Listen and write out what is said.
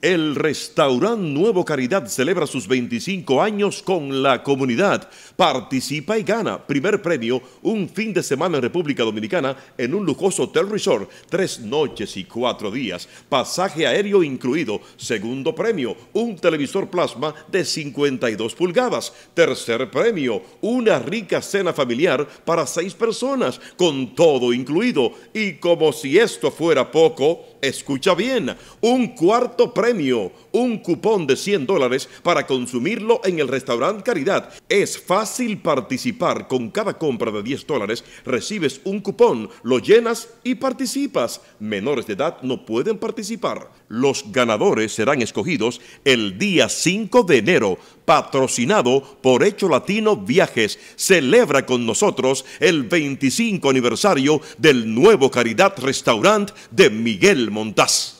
El restaurante Nuevo Caridad celebra sus 25 años con la comunidad. Participa y gana primer premio un fin de semana en República Dominicana en un lujoso hotel resort, tres noches y cuatro días, pasaje aéreo incluido. Segundo premio, un televisor plasma de 52 pulgadas. Tercer premio, una rica cena familiar para seis personas, con todo incluido. Y como si esto fuera poco, escucha bien, un cuarto premio, un cupón de 100 dólares para consumirlo en el restaurante Caridad. Es fácil participar, con cada compra de 10 dólares recibes un cupón, lo llenas y participas. Menores de edad no pueden participar. Los ganadores serán escogidos el día 5 de enero, patrocinado por Hecho Latino Viajes. Celebra con nosotros el 25 aniversario del nuevo Caridad Restaurant de Miguel montás